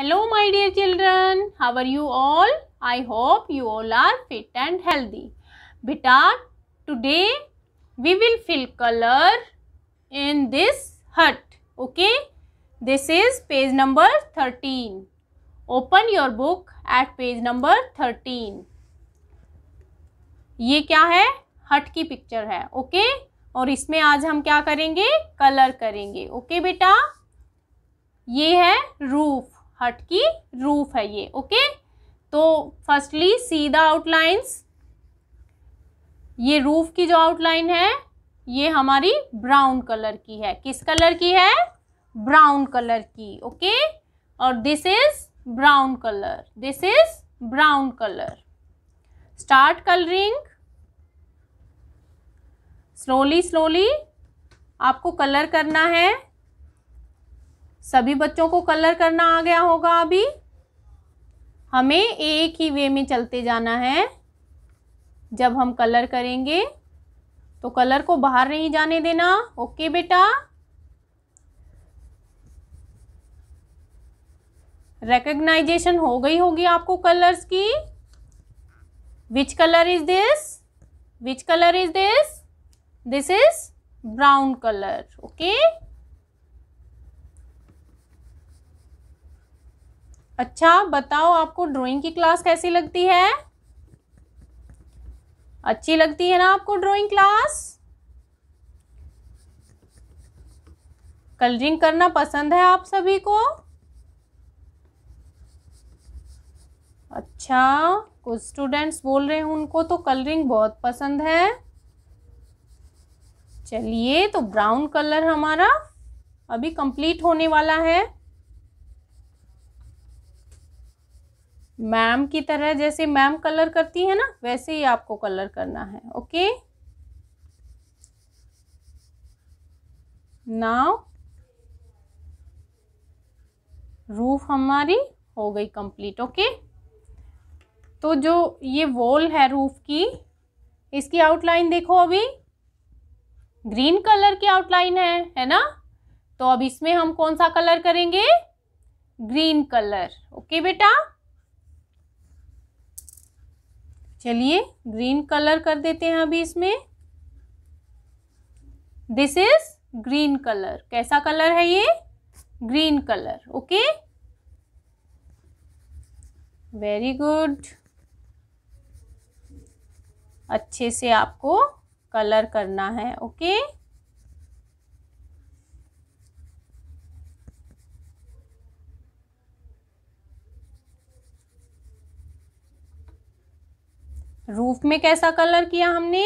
hello my dear children how are you all i hope you all are fit and healthy beta today we will fill color in this hut okay this is page number 13 open your book at page number 13 ये क्या है हट की picture है okay और इसमें आज हम क्या करेंगे कलर करेंगे ओके बेटा ये है रूफ हट की रूफ है ये ओके तो फर्स्टली सी द आउटलाइंस ये रूफ की जो आउटलाइन है ये हमारी ब्राउन कलर की है किस कलर की है ब्राउन कलर की ओके और this is brown colour this is brown colour start colouring slowly slowly आपको कलर करना है सभी बच्चों को कलर करना आ गया होगा अभी हमें एक ही वे में चलते जाना है जब हम कलर करेंगे तो कलर को बाहर नहीं जाने देना ओके बेटा रेकग्नाइजेशन हो गई होगी आपको कलर्स की which colour is this which colour is this this is brown colour okay अच्छा बताओ आपको ड्राइंग की क्लास कैसी लगती है अच्छी लगती है ना आपको ड्राइंग क्लास कलरिंग करना पसंद है आप सभी को अच्छा कुछ स्टूडेंट्स बोल रहे हैं उनको तो कलरिंग बहुत पसंद है चलिए तो ब्राउन कलर हमारा अभी कंप्लीट होने वाला है मैम की तरह जैसे मैम कलर करती है ना वैसे ही आपको कलर करना है ओके नाउ रूफ हमारी हो गई कंप्लीट ओके तो जो ये वॉल है रूफ की इसकी आउटलाइन देखो अभी ग्रीन कलर की आउटलाइन है है ना तो अब इसमें हम कौन सा कलर करेंगे ग्रीन कलर ओके बेटा चलिए ग्रीन कलर कर देते हैं अभी इसमें दिस इज ग्रीन कलर कैसा कलर है ये green colour okay very good अच्छे से आपको कलर करना है ओके okay? रूफ में कैसा कलर किया हमने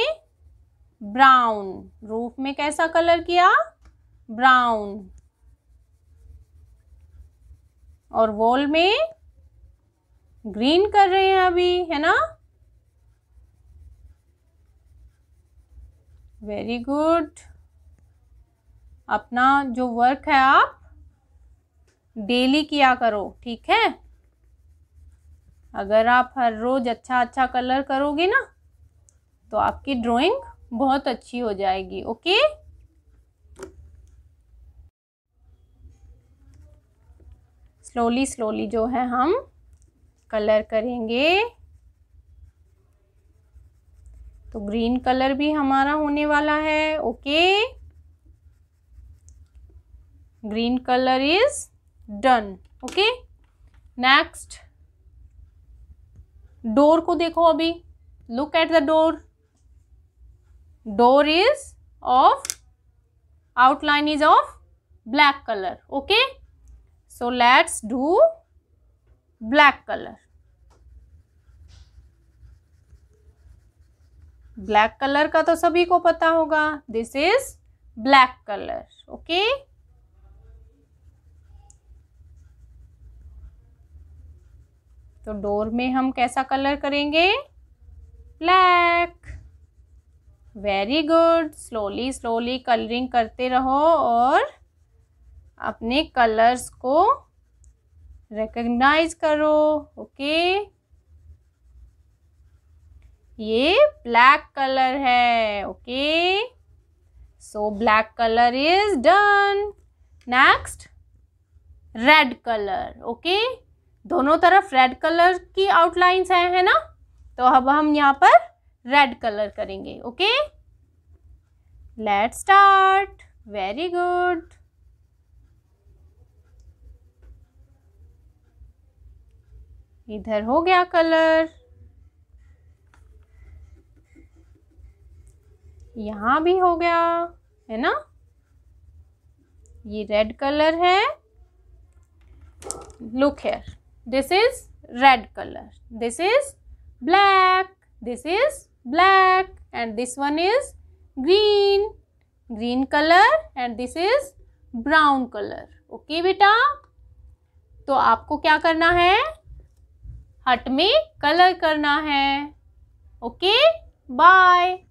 ब्राउन रूफ में कैसा कलर किया ब्राउन और वॉल में ग्रीन कर रहे हैं अभी है ना वेरी गुड अपना जो वर्क है आप डेली किया करो ठीक है अगर आप हर रोज़ अच्छा अच्छा कलर करोगे ना तो आपकी ड्राइंग बहुत अच्छी हो जाएगी ओके स्लोली स्लोली जो है हम कलर करेंगे तो ग्रीन कलर भी हमारा होने वाला है okay green colour is done okay next door को देखो अभी look at the door door is of outline is of black colour okay so let's do black colour black colour का तो सभी को पता होगा this is black colour okay तो डोर में हम कैसा कलर करेंगे black very good slowly slowly colouring करते रहो और अपने कलर्स को रिकग्नाइज करो ओके okay? ये ब्लैक कलर है okay so black colour is done next red colour okay दोनों तरफ रेड कलर की आउटलाइंस हैं है ना तो अब हम यहाँ पर रेड कलर करेंगे okay let start very good इधर हो गया कलर यहाँ भी हो गया है ना ये रेड कलर है look here this is red color this is black this is black and this one is green green color and this is brown color okay बेटा तो आपको क्या करना है हट में कलर करना है ओके बाय